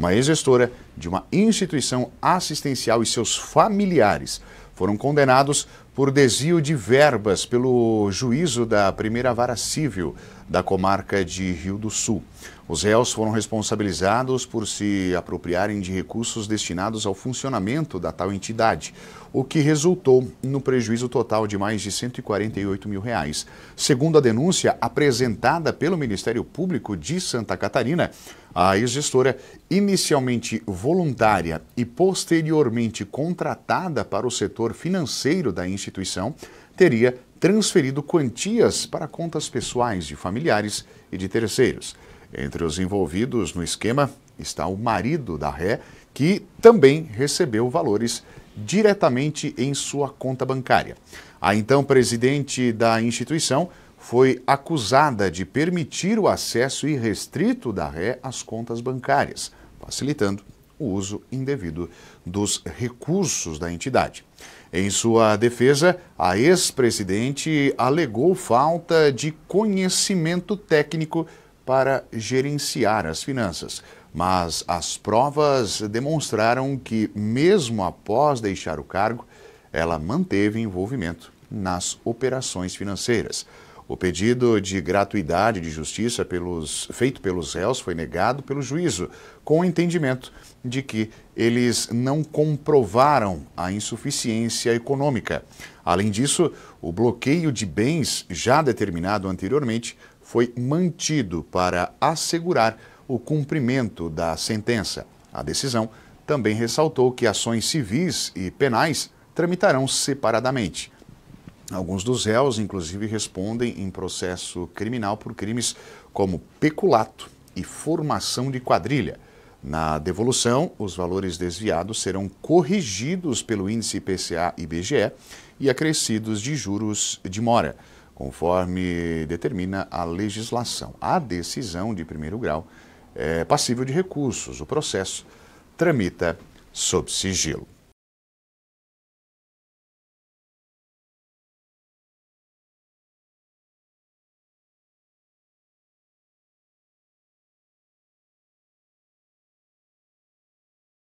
Uma ex-gestora de uma instituição assistencial e seus familiares foram condenados por desvio de verbas pelo juízo da primeira vara civil da comarca de Rio do Sul. Os réus foram responsabilizados por se apropriarem de recursos destinados ao funcionamento da tal entidade, o que resultou no prejuízo total de mais de 148 mil reais. Segundo a denúncia apresentada pelo Ministério Público de Santa Catarina, a ex-gestora, inicialmente voluntária e posteriormente contratada para o setor financeiro da instituição, instituição teria transferido quantias para contas pessoais de familiares e de terceiros. Entre os envolvidos no esquema está o marido da ré, que também recebeu valores diretamente em sua conta bancária. A então presidente da instituição foi acusada de permitir o acesso irrestrito da ré às contas bancárias, facilitando o uso indevido dos recursos da entidade. Em sua defesa, a ex-presidente alegou falta de conhecimento técnico para gerenciar as finanças, mas as provas demonstraram que, mesmo após deixar o cargo, ela manteve envolvimento nas operações financeiras. O pedido de gratuidade de justiça pelos, feito pelos réus foi negado pelo juízo, com o entendimento de que eles não comprovaram a insuficiência econômica. Além disso, o bloqueio de bens já determinado anteriormente foi mantido para assegurar o cumprimento da sentença. A decisão também ressaltou que ações civis e penais tramitarão separadamente. Alguns dos réus, inclusive, respondem em processo criminal por crimes como peculato e formação de quadrilha. Na devolução, os valores desviados serão corrigidos pelo índice PCA IBGE e acrescidos de juros de mora, conforme determina a legislação. A decisão de primeiro grau é passível de recursos. O processo tramita sob sigilo.